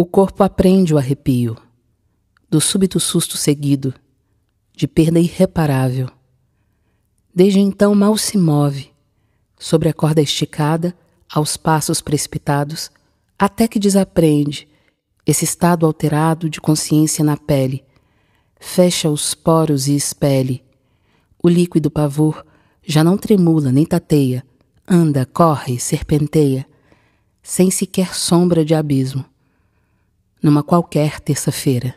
O corpo aprende o arrepio do súbito susto seguido, de perda irreparável. Desde então mal se move, sobre a corda esticada, aos passos precipitados, até que desaprende esse estado alterado de consciência na pele. Fecha os poros e expele. O líquido pavor já não tremula nem tateia, anda, corre, serpenteia, sem sequer sombra de abismo numa qualquer terça-feira.